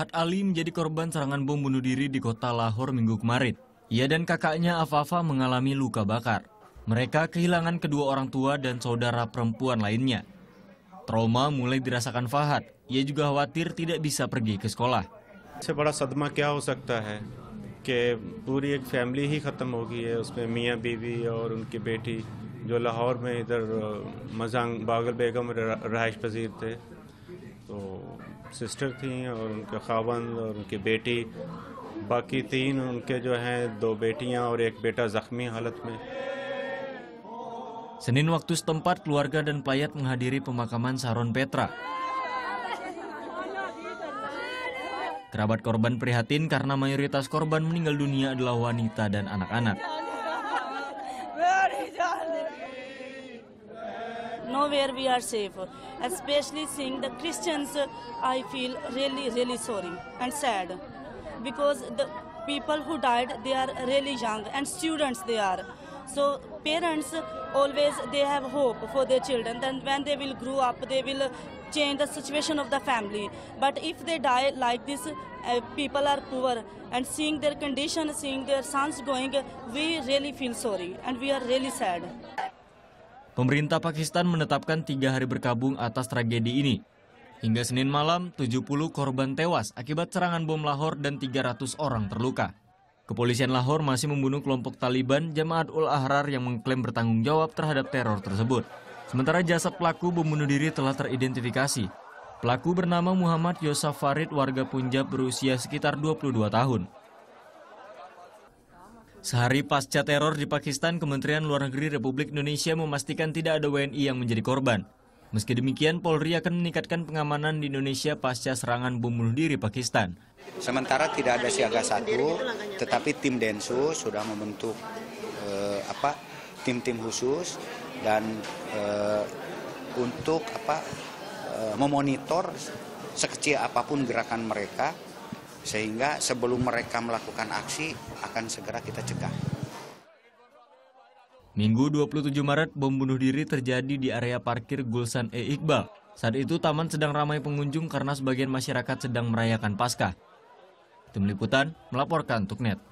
Had Ali menjadi korban serangan bom bunuh diri di kota Lahore minggu kemarin. Ia dan kakaknya Afafa mengalami luka bakar. Mereka kehilangan kedua orang tua dan saudara perempuan lainnya. Trauma mulai dirasakan Fahad. Ia juga khawatir tidak bisa pergi ke sekolah. से sadma kya ho sakta hai ke puri ek family hi khatam ख़त्म हो गई है उसमें मियाँ बीवी और उनकी बेटी जो लाहौर में इधर मजांग बागल बेगम तो सिस्टर थी और उनके खावन और उनकी बेटी बाकी तीन उनके जो हैं दो बेटियां और एक बेटा जख्मी हालत में Senin waktu setempat, keluarga dan pelayat menghadiri pemakaman Saron Petra. Kerabat korban prihatin karena mayoritas korban meninggal dunia adalah wanita dan anak-anak. Nowhere we are safe. Especially seeing the Christians, I feel really, really sorry and sad because the people who died, they are really young and students they are. So parents always they have hope for their children. Then when they will grow up, they will change the situation of the family. But if they die like this, uh, people are poor and seeing their condition, seeing their sons going, we really feel sorry and we are really sad. Pemerintah Pakistan menetapkan tiga hari berkabung atas tragedi ini. Hingga Senin malam, 70 korban tewas akibat serangan bom Lahore dan 300 orang terluka. Kepolisian Lahore masih membunuh kelompok Taliban Jamaat Ul Ahrar yang mengklaim bertanggung jawab terhadap teror tersebut. Sementara jasad pelaku bom bunuh diri telah teridentifikasi. Pelaku bernama Muhammad Yosaf Farid warga Punjab berusia sekitar 22 tahun. Sehari pasca teror di Pakistan, Kementerian Luar Negeri Republik Indonesia memastikan tidak ada WNI yang menjadi korban. Meski demikian, Polri akan meningkatkan pengamanan di Indonesia pasca serangan bom bunuh diri Pakistan. Sementara tidak ada siaga satu, tetapi tim Densus sudah membentuk eh, apa tim-tim khusus dan eh, untuk apa eh, memonitor sekecil apapun gerakan mereka sehingga sebelum mereka melakukan aksi akan segera kita cegah. Minggu 27 Maret, bom bunuh diri terjadi di area parkir Gulsan E. Iqbal. Saat itu taman sedang ramai pengunjung karena sebagian masyarakat sedang merayakan Paskah. Tim Liputan melaporkan untuk net.